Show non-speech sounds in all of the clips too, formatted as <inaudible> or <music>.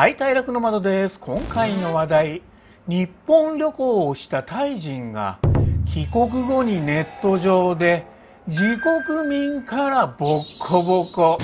はい大楽の窓です今回の話題日本旅行をしたタイ人が帰国後にネット上で自国民からボッコボコ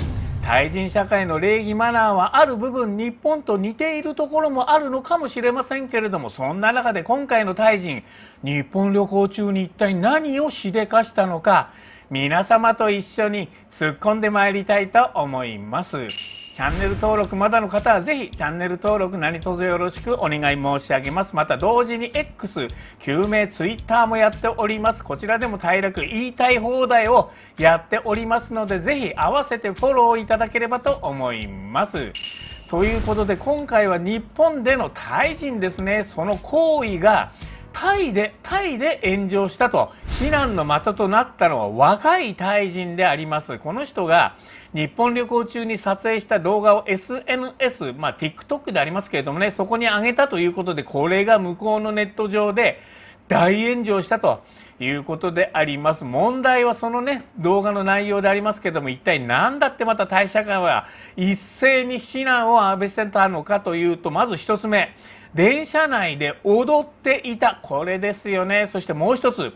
タイ人社会の礼儀マナーはある部分日本と似ているところもあるのかもしれませんけれどもそんな中で今回のタイ人日本旅行中に一体何をしでかしたのか皆様と一緒に突っ込んでまいりたいと思います。チャンネル登録まだの方はぜひチャンネル登録何卒よろしくお願い申し上げます。また同時に X、救命 Twitter もやっております。こちらでも快楽言いたい放題をやっておりますので、ぜひ合わせてフォローいただければと思います。ということで今回は日本でのタイ人ですね、その行為がタイで、タイで炎上したと指南の的となったのは若いタイ人でありますこの人が日本旅行中に撮影した動画を SNS、まあ、TikTok でありますけれどもねそこに上げたということでこれが向こうのネット上で大炎上したということであります問題はそのね動画の内容でありますけども一体何だってまた大社会は一斉に指南を安倍センタたのかというとまず1つ目電車内で踊っていたこれですよねそしてもう1つ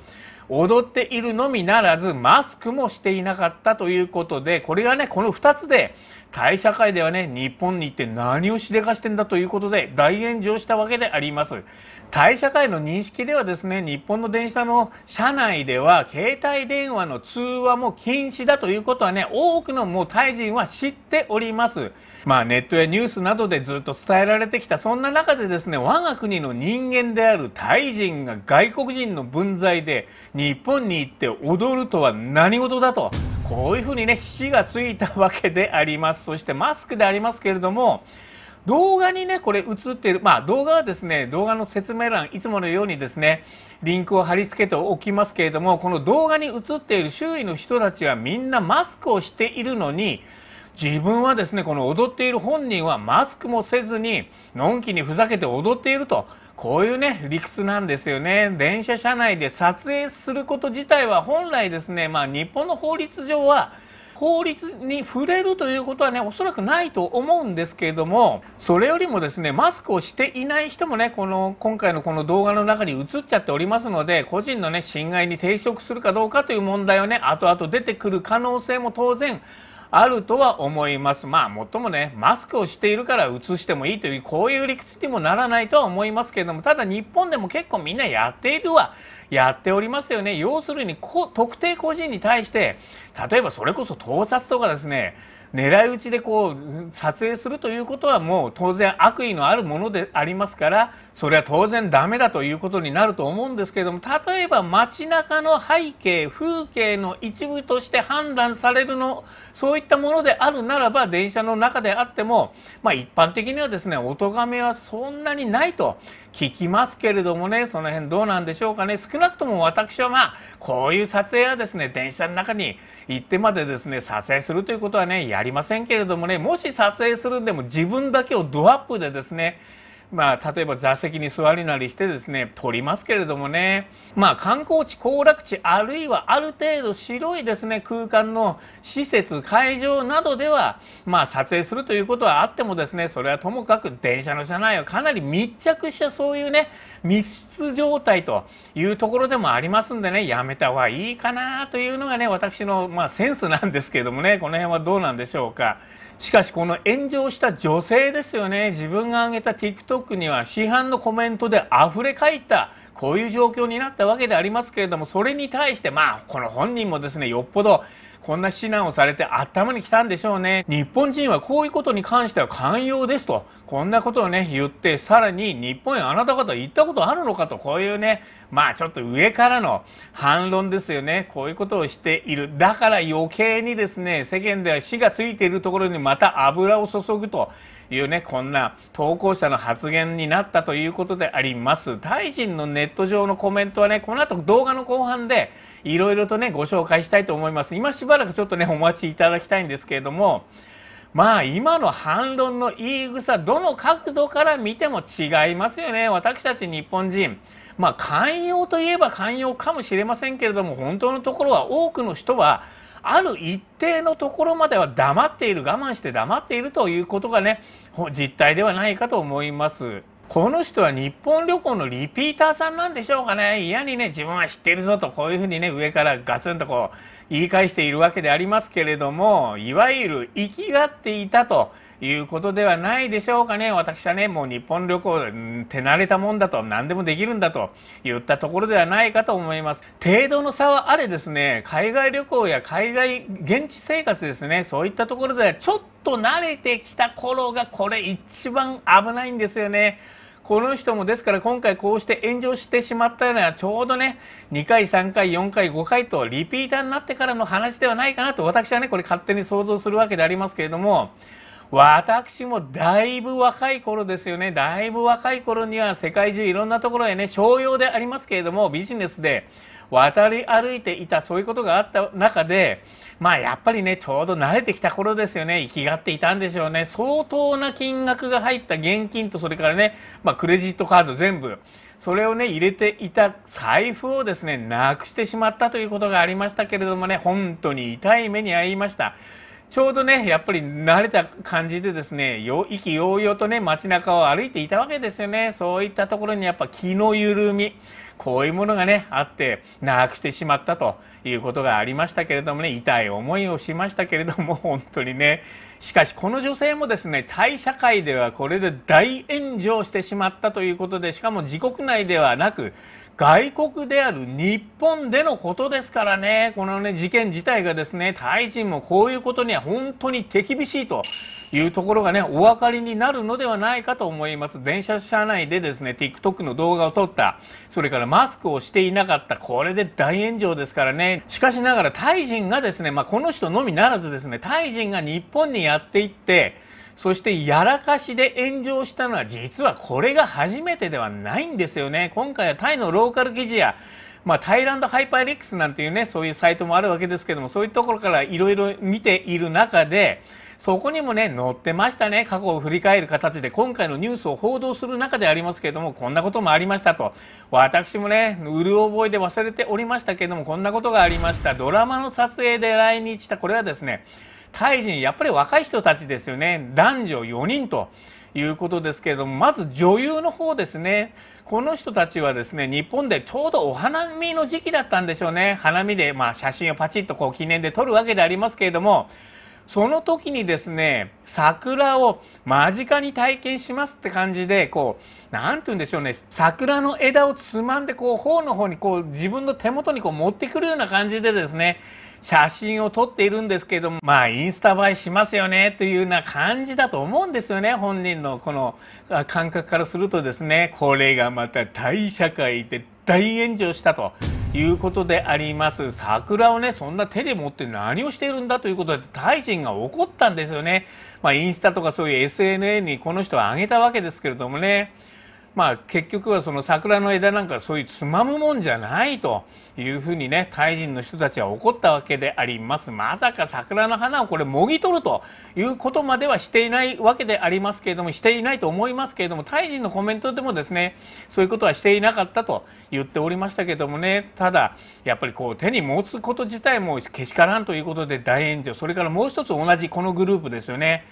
踊っているのみならずマスクもしていなかったということでこれがねこの2つでタ社会ではね日本に行って何をしでかしてんだということで大炎上したわけでありますタ社会の認識ではですね日本の電車の車内では携帯電話の通話も禁止だということはね多くのもうタイ人は知っておりますまあネットやニュースなどでずっと伝えられてきたそんな中でですね我が国の人間であるタイ人が外国人の分際で日本に行って踊るとは何事だとこういうふうにね火がついたわけでありますそしてマスクでありますけれども動画にね、これ映っている、まあ動画はですね、動画の説明欄、いつものようにですね、リンクを貼り付けておきますけれども、この動画に映っている周囲の人たちはみんなマスクをしているのに、自分はですね、この踊っている本人はマスクもせずに、のんきにふざけて踊っていると、こういうね、理屈なんですよね。電車車内で撮影すること自体は本来ですね、まあ日本の法律上は、法律に触れるということはね、おそらくないと思うんですけれども、それよりもですね、マスクをしていない人もね、この、今回のこの動画の中に映っちゃっておりますので、個人のね、侵害に抵触するかどうかという問題はね、後々出てくる可能性も当然あるとは思います。まあ、もっともね、マスクをしているから移してもいいという、こういう理屈にもならないとは思いますけれども、ただ日本でも結構みんなやっているは、やっておりますよね。要するに、特定個人に対して、例えばそれこそ盗撮とかですね、狙い撃ちでこう撮影するということはもう当然悪意のあるものでありますからそれは当然ダメだということになると思うんですけれども例えば街中の背景風景の一部として判断されるのそういったものであるならば電車の中であっても、まあ、一般的にはですねお咎めはそんなにないと聞きますけれどもね、その辺どうなんでしょうかね。少なくとも私はまあ、こういう撮影はですね、電車の中に行ってまでですね、撮影するということはね、やりませんけれどもね、もし撮影するんでも自分だけをドアップでですね、まあ、例えば座席に座りなりしてですね、撮りますけれどもね、まあ、観光地、行楽地、あるいはある程度白いですね、空間の施設、会場などでは、まあ、撮影するということはあってもですね、それはともかく電車の車内はかなり密着したそういうね、密室状態というところでもありますんでね、やめた方がいいかなというのがね、私の、まあ、センスなんですけれどもね、この辺はどうなんでしょうか。しかしこの炎上した女性ですよね自分が上げた TikTok には市販のコメントで溢れ返ったこういう状況になったわけでありますけれどもそれに対してまあこの本人もですねよっぽどこんな指南をされて頭に来たんでしょうね。日本人はこういうことに関しては寛容ですと、こんなことをね、言って、さらに日本へあなた方行ったことあるのかと、こういうね、まあちょっと上からの反論ですよね。こういうことをしている。だから余計にですね、世間では死がついているところにまた油を注ぐというね、こんな投稿者の発言になったということであります。大臣のネット上のコメントはね、この後動画の後半でいろいろとね、ご紹介したいと思います。今しばらくちょっとね、お待ちいただきたいんですけれども、まあ今の反論の言い草どの角度から見ても違いますよね私たち日本人まあ寛容といえば寛容かもしれませんけれども本当のところは多くの人はある一定のところまでは黙っている我慢して黙っているということがね実態ではないかと思います。この人は日本旅行のリピーターさんなんでしょうかね。嫌にね、自分は知ってるぞと、こういうふうにね、上からガツンとこう、言い返しているわけでありますけれども、いわゆる生きがっていたと。いうことではないでしょうかね。私はね、もう日本旅行、手慣れたもんだと、何でもできるんだと言ったところではないかと思います。程度の差はあれですね、海外旅行や海外、現地生活ですね、そういったところではちょっと慣れてきた頃がこれ一番危ないんですよね。この人もですから今回こうして炎上してしまったようなちょうどね2回3回4回5回とリピーターになってからの話ではないかなと私はねこれ勝手に想像するわけでありますけれども私もだいぶ若い頃ですよね。だいぶ若い頃には世界中いろんなところへね、商用でありますけれども、ビジネスで渡り歩いていた、そういうことがあった中で、まあやっぱりね、ちょうど慣れてきた頃ですよね。生きがっていたんでしょうね。相当な金額が入った現金と、それからね、まあクレジットカード全部、それをね、入れていた財布をですね、なくしてしまったということがありましたけれどもね、本当に痛い目に遭いました。ちょうどね、やっぱり慣れた感じでですね、よ意気揚々とね、街中を歩いていたわけですよね。そういったところにやっぱ気の緩み、こういうものがね、あって、なくしてしまったということがありましたけれどもね、痛い思いをしましたけれども、<laughs> 本当にね。しかし、この女性もですね、タイ社会ではこれで大炎上してしまったということで、しかも自国内ではなく、外国である日本でのことですからね、このね、事件自体がですね、タイ人もこういうことには本当に手厳しいというところがね、お分かりになるのではないかと思います。電車車内でですね、TikTok の動画を撮った、それからマスクをしていなかった、これで大炎上ですからね。しかしながらタイ人がですね、まあ、この人のみならずですね、タイ人が日本にやっていって、そしてやらかしで炎上したのは実はこれが初めてではないんですよね。今回はタイのローカル記事や、まあ、タイランドハイパーリックスなんていうね、そういうサイトもあるわけですけども、そういうところからいろいろ見ている中で、そこにもね、載ってましたね。過去を振り返る形で、今回のニュースを報道する中でありますけれども、こんなこともありましたと。私もね、うる覚えで忘れておりましたけれども、こんなことがありました。ドラマの撮影で来日した、これはですね、タイ人やっぱり若い人たちですよね男女4人ということですけれどもまず女優の方ですねこの人たちはですね日本でちょうどお花見の時期だったんでしょうね花見でまあ写真をパチッとこう記念で撮るわけでありますけれどもその時にですね桜を間近に体験しますって感じでこうんて言うんでしょうね桜の枝をつまんでこう頬の方にこう自分の手元にこう持ってくるような感じでですね写真を撮っているんですけども、まあ、インスタ映えしますよねというような感じだと思うんですよね。本人のこの感覚からするとですね、これがまた大社会で大炎上したと。いうことであります桜をねそんな手で持って何をしているんだということで大臣が怒ったんですよね、まあ、インスタとかそういう SNS にこの人はあげたわけですけれどもねまあ、結局はその桜の枝なんかそういうつまむもんじゃないというふうにねタイ人の人たちは怒ったわけでありますまさか桜の花をこれもぎ取るということまではしていないわけでありますけれどもしていないと思いますけれどもタイ人のコメントでもですねそういうことはしていなかったと言っておりましたけどもねただやっぱりこう手に持つこと自体もけしからんということで大炎上それからもう一つ同じこのグループですよね。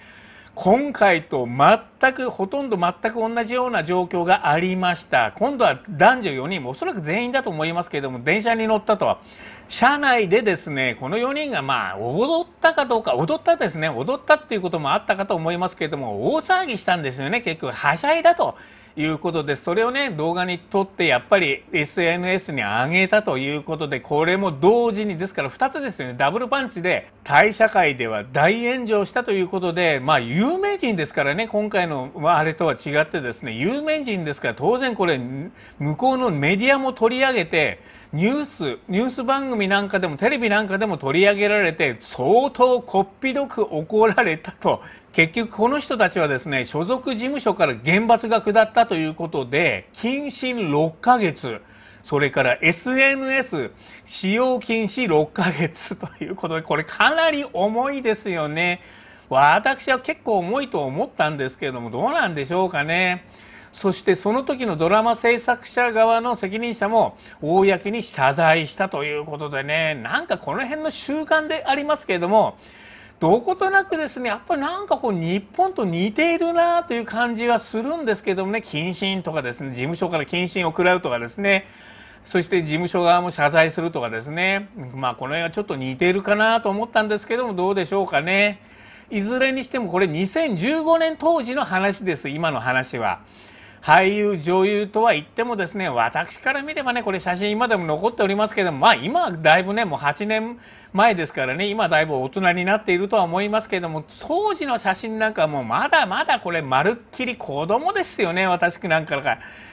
今回と全くほとんど全く同じような状況がありました今度は男女4人おそらく全員だと思いますけれども電車に乗ったと車内でですねこの4人がまあ踊ったかどうか踊ったですね踊ったっていうこともあったかと思いますけれども大騒ぎしたんですよね結局はしゃいだということでそれをね動画に撮ってやっぱり SNS に上げたということでこれも同時にですから2つですよねダブルパンチでタイ社会では大炎上したということでまあ有名人ですからね今回のあれとは違ってですね有名人ですから当然これ向こうのメディアも取り上げてニュースニュース番組なんかでもテレビなんかでも取り上げられて相当こっぴどく怒られたと <laughs> 結局この人たちはですね所属事務所から厳罰が下ったということで謹慎6ヶ月それから SNS 使用禁止6ヶ月 <laughs> ということでこれかなり重いですよね。私は結構重いと思ったんですけれどもどうなんでしょうかね。そしてその時のドラマ制作者側の責任者も公に謝罪したということでねなんかこの辺の習慣でありますけれどもどことなくですねやっぱりなんかこう日本と似ているなという感じはするんですけどもね謹慎とかですね事務所から謹慎を食らうとかですねそして事務所側も謝罪するとかですね。まあこの辺はちょっと似てるかなと思ったんですけどもどうでしょうかね。いずれにしてもこれ2015年当時の話です、今の話は。俳優女優とは言ってもですね私から見ればねこれ写真今でも残っておりますけどもまあ今だいぶねもう8年前ですからね今だいぶ大人になっているとは思いますけども当時の写真なんかもうまだまだこれまるっきり子供ですよね私なんか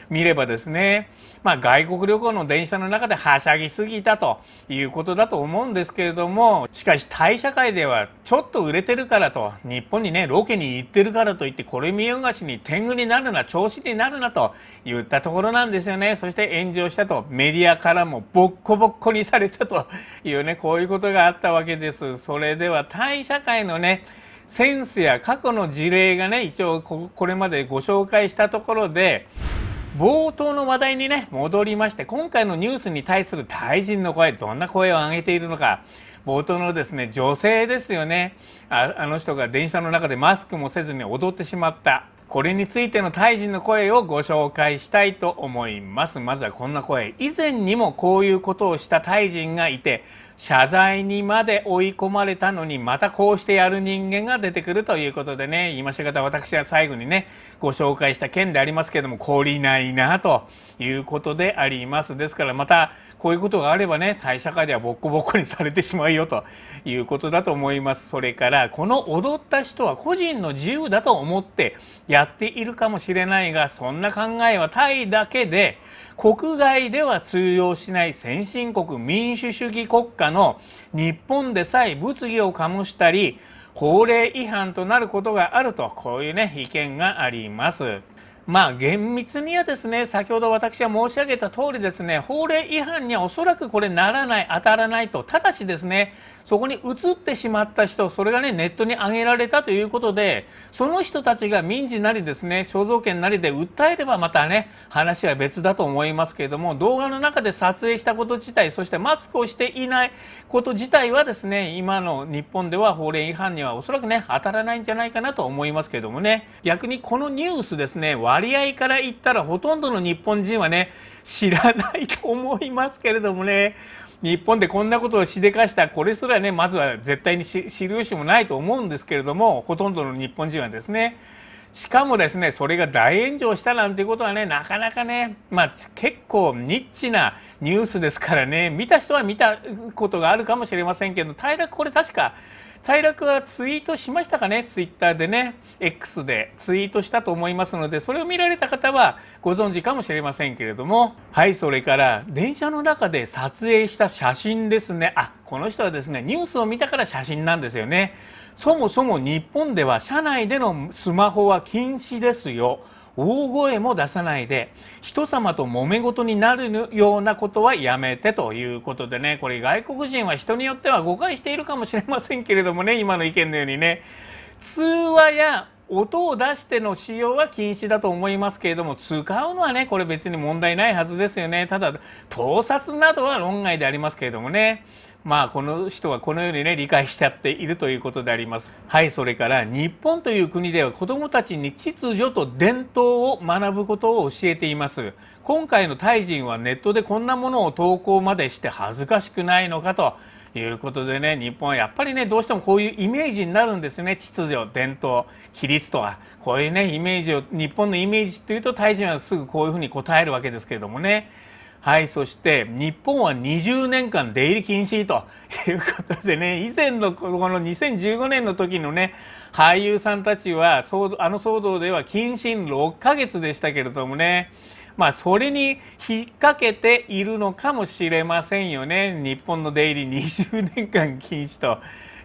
見ればですね、まあ、外国旅行の電車の中ではしゃぎすぎたということだと思うんですけれども、しかしタイ社会ではちょっと売れてるからと、日本にね、ロケに行ってるからといって、これ見よがしに天狗になるな、調子になるなと言ったところなんですよね。そして炎上したと、メディアからもボッコボッコにされたというね、こういうことがあったわけです。それではタイ社会のね、センスや過去の事例がね、一応これまでご紹介したところで、冒頭の話題にね戻りまして今回のニュースに対する大臣の声どんな声を上げているのか冒頭のですね女性ですよねああの人が電車の中でマスクもせずに踊ってしまったこれについての大臣の声をご紹介したいと思いますまずはこんな声以前にもこういうことをした大臣がいて謝罪にまで追い込まれたのにまたこうしてやる人間が出てくるということでね今し方私は最後にねご紹介した件でありますけども懲りないなということでありますですからまたこういうことがあればね大社会ではボッコボコにされてしまうよということだと思いますそれからこの踊った人は個人の自由だと思ってやっているかもしれないがそんな考えはタイだけで国外では通用しない先進国民主主義国家の日本でさえ物議を醸したり法令違反となることがあるとこういうね意見があります。まあ厳密にはですね、先ほど私は申し上げた通りですね、法令違反にはおそらくこれならない、当たらないと、ただしですね、そこに移ってしまった人、それがね、ネットに上げられたということで、その人たちが民事なりですね、肖像権なりで訴えればまたね、話は別だと思いますけれども、動画の中で撮影したこと自体、そしてマスクをしていないこと自体はですね、今の日本では法令違反にはおそらくね、当たらないんじゃないかなと思いますけれどもね、逆にこのニュースですね、割合から言ったらほとんどの日本人はね、知らないと思いますけれどもね、日本でこんなことをしでかした、これすらね、まずは絶対に知る由もないと思うんですけれども、ほとんどの日本人はですね、しかもですね、それが大炎上したなんていうことはね、なかなかね、まあ結構ニッチなニュースですからね、見た人は見たことがあるかもしれませんけど、大楽これ確か、大楽はツイートしましたかね、ツイッターでね、X でツイートしたと思いますので、それを見られた方はご存知かもしれませんけれども、はい、それから電車の中で撮影した写真ですね。あ、この人はですね、ニュースを見たから写真なんですよね。そもそも日本では社内でのスマホは禁止ですよ大声も出さないで人様と揉め事になるようなことはやめてということでねこれ外国人は人によっては誤解しているかもしれませんけれどもね今の意見のようにね通話や音を出しての使用は禁止だと思いますけれども、使うのはね、これ別に問題ないはずですよね。ただ、盗撮などは論外でありますけれどもね。まあ、この人はこのようにね、理解しちゃっているということであります。はい、それから、日本という国では子供たちに秩序と伝統を学ぶことを教えています。今回のタイ人はネットでこんなものを投稿までして恥ずかしくないのかと。いうことでね日本はやっぱりねどうしてもこういうイメージになるんですね秩序伝統規律とはこういうねイメージを日本のイメージというと大臣はすぐこういうふうに答えるわけですけれどもね。はい、そして日本は20年間出入り禁止ということでね、以前のこの2015年の時のね、俳優さんたちは、あの騒動では謹慎6ヶ月でしたけれどもね、まあ、それに引っ掛けているのかもしれませんよね日本の出入り20年間禁止と。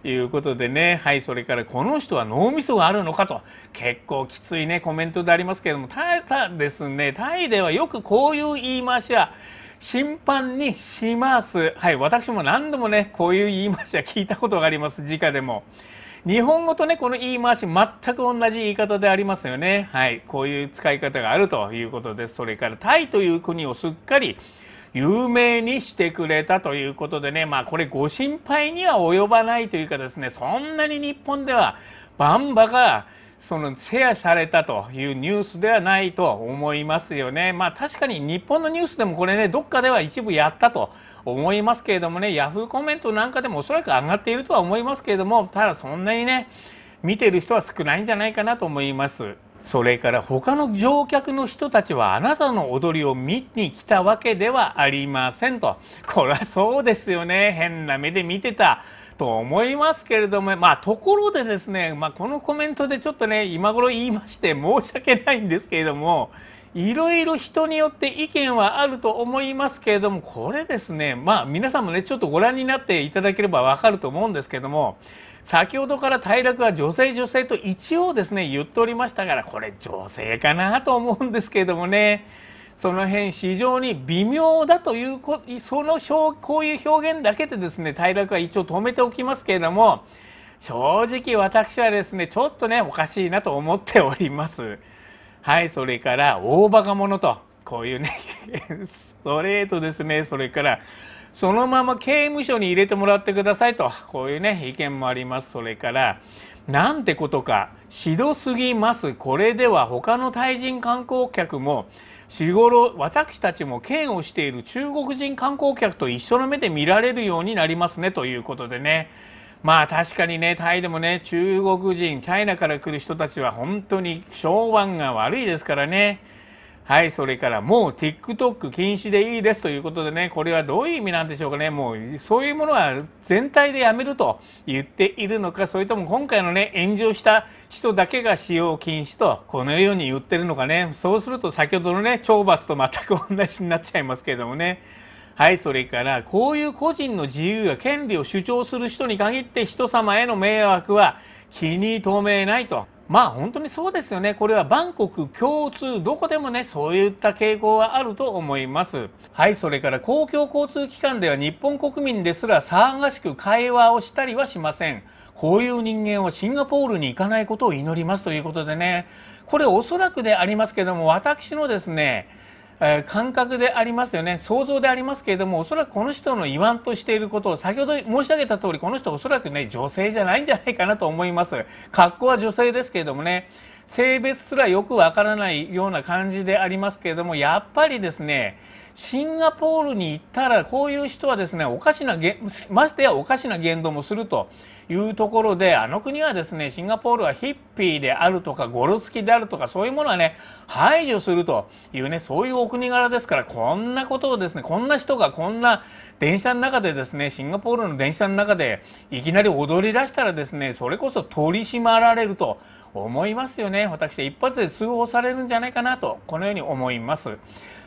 いうことでね、はい、それからこの人は脳みそがあるのかと、結構きついね、コメントでありますけれども、ただですね、タイではよくこういう言い回しは、審判にします。はい、私も何度もね、こういう言い回しは聞いたことがあります、直でも。日本語とね、この言い回し、全く同じ言い方でありますよね。はい。こういう使い方があるということです。それから、タイという国をすっかり有名にしてくれたということでね、まあこれご心配には及ばないというかですね、そんなに日本ではバンバがそのシェアされたというニュースではないと思いますよね。まあ確かに日本のニュースでもこれね、どっかでは一部やったと思いますけれどもね、ヤフーコメントなんかでもおそらく上がっているとは思いますけれども、ただそんなにね、見てる人は少ないんじゃないかなと思います。それから他の乗客の人たちはあなたの踊りを見に来たわけではありませんと。これはそうですよね。変な目で見てた。と思いますけれども、まあ、ところでですね、まあ、このコメントでちょっとね、今頃言いまして申し訳ないんですけれども、いろいろ人によって意見はあると思いますけれども、これですね、まあ皆さんもね、ちょっとご覧になっていただければわかると思うんですけども、先ほどから大楽は女性女性と一応ですね、言っておりましたから、これ女性かなと思うんですけれどもね。その辺非常に微妙だというこそのこういう表現だけでですね退落は一応止めておきますけれども正直私はですねちょっとねおかしいなと思っております。はいそれから大バカ者とこういうね <laughs> ストレートですねそれからそのまま刑務所に入れてもらってくださいとこういうね意見もありますそれからなんてことかひどすぎますこれでは他のタイ人観光客も日頃私たちも嫌悪している中国人観光客と一緒の目で見られるようになりますねということでねまあ確かにねタイでもね中国人チャイナから来る人たちは本当に昭和が悪いですからね。はい、それからもう TikTok 禁止でいいですということでね、これはどういう意味なんでしょうかね、もうそういうものは全体でやめると言っているのか、それとも今回のね、炎上した人だけが使用禁止と、このように言ってるのかね、そうすると先ほどのね、懲罰と全く同じになっちゃいますけれどもね。はい、それからこういう個人の自由や権利を主張する人に限って人様への迷惑は気に留めないとまあ本当にそうですよね。これはバンコク共通、どこでもね、そういった傾向はあると思います。はい、それから公共交通機関では日本国民ですら騒がしく会話をしたりはしません。こういう人間はシンガポールに行かないことを祈りますということでね、これおそらくでありますけども、私のですね、えー、感覚でありますよね想像でありますけれどもおそらくこの人の言わんとしていることを先ほど申し上げた通りこの人おそらくね女性じゃないんじゃないかなと思います格好は女性ですけれどもね性別すらよくわからないような感じでありますけれどもやっぱりですねシンガポールに行ったらこういう人はですねおかしなましてやおかしな言動もするというところであの国はですねシンガポールはヒッピーであるとかゴロつきであるとかそういうものはね排除するというねそういうお国柄ですからこんなことをですねこんな人がこんな電車の中でですねシンガポールの電車の中でいきなり踊り出したらですねそれこそ取り締まられると思いますよね私は一発で通報されるんじゃないかなとこのように思います。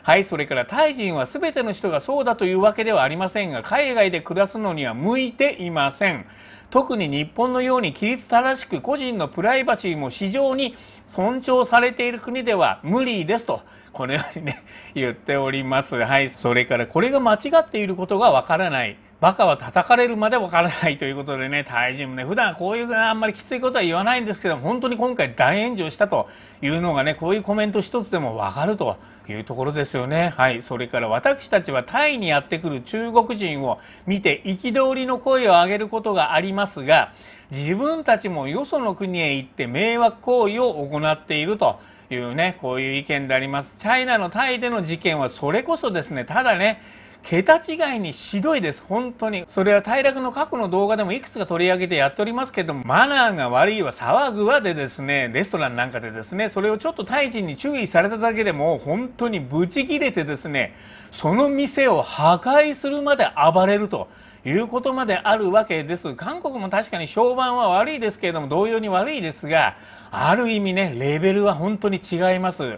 はいそれからタイ人は全ての人がそうだというわけではありませんが海外で暮らすのには向いていません特に日本のように規律正しく個人のプライバシーも非常に尊重されている国では無理ですとこのようにね言っておりますはいそれからこれが間違っていることがわからないバカは叩かれるまでわからないということでね、タイ人もね、普段こういうあんまりきついことは言わないんですけど、本当に今回大炎上したというのがね、こういうコメント一つでもわかるというところですよね。はい。それから私たちはタイにやってくる中国人を見て憤りの声を上げることがありますが、自分たちもよその国へ行って迷惑行為を行っていると。いうね、こういう意見であります。チャイナのタイでの事件はそれこそですね、ただね、桁違いにひどいです、本当に。それは退楽の過去の動画でもいくつか取り上げてやっておりますけども、マナーが悪いわ、騒ぐわでですね、レストランなんかでですね、それをちょっと大臣に注意されただけでも、本当にブチ切れてですね、その店を破壊するまで暴れると。いうことまであるわけです。韓国も確かに評判は悪いですけれども、同様に悪いですが、ある意味ね、レベルは本当に違います。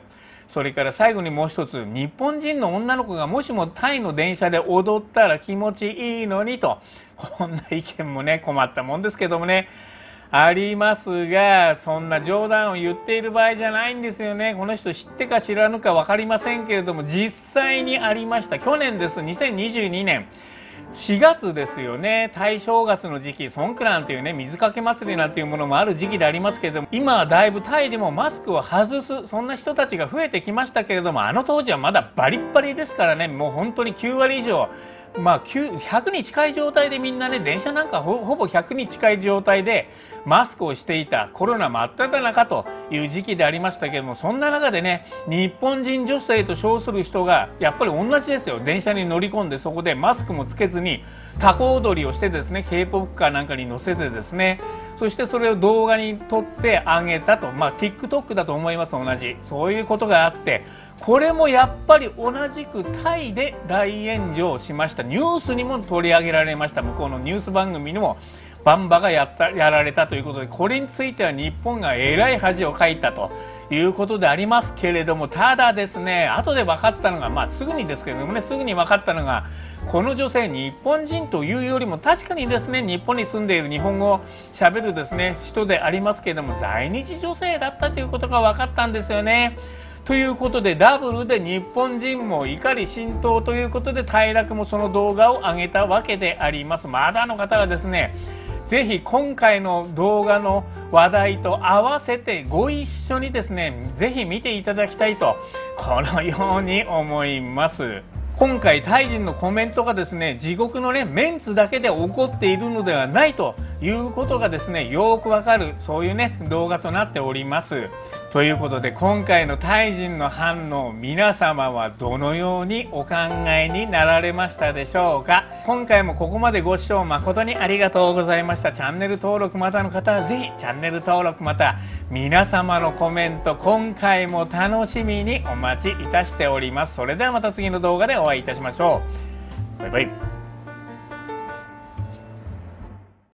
それから最後にもう一つ日本人の女の子がもしもタイの電車で踊ったら気持ちいいのにとこんな意見もね困ったもんですけどもねありますがそんな冗談を言っている場合じゃないんですよねこの人知ってか知らぬか分かりませんけれども実際にありました去年です2022年。4月ですよね大正月の時期ソンクランというね水かけ祭りなんていうものもある時期でありますけれども今はだいぶタイでもマスクを外すそんな人たちが増えてきましたけれどもあの当時はまだバリッバリですからねもう本当に9割以上まあ、100に近い状態でみんなね電車なんかほぼ100に近い状態でマスクをしていたコロナ真っ只中という時期でありましたけれどもそんな中でね日本人女性と称する人がやっぱり同じですよ電車に乗り込んでそこでマスクもつけずにタコ踊りをしてですね k p o p かなんかに乗せてですねそしてそれを動画に撮ってあげたと、まあ、TikTok だと思います同じそういうことがあってこれもやっぱり同じくタイで大炎上しましたニュースにも取り上げられました向こうのニュース番組にもバンバがやったやられたということでこれについては日本がえらい恥をかいたということでありますけれどもただですね後で分かったのがまあすぐにですけれどもねすぐに分かったのがこの女性日本人というよりも確かにですね日本に住んでいる日本語をしゃべるですね人でありますけれども在日女性だったということが分かったんですよね。ということでダブルで日本人も怒り浸透ということで快楽もその動画を上げたわけでありますまだの方はですねぜひ今回の動画の話題と合わせてご一緒にですねぜひ見ていただきたいとこのように思います今回タイ人のコメントがですね地獄のねメンツだけで起こっているのではないということがですねよくわかるそういうね動画となっております。ということで今回のタイ人の反応皆様はどのようにお考えになられましたでしょうか今回もここまでご視聴誠にありがとうございましたチャンネル登録またの方はぜひチャンネル登録また皆様のコメント今回も楽しみにお待ちいたしておりますそれではまた次の動画でお会いいたしましょうバイバイ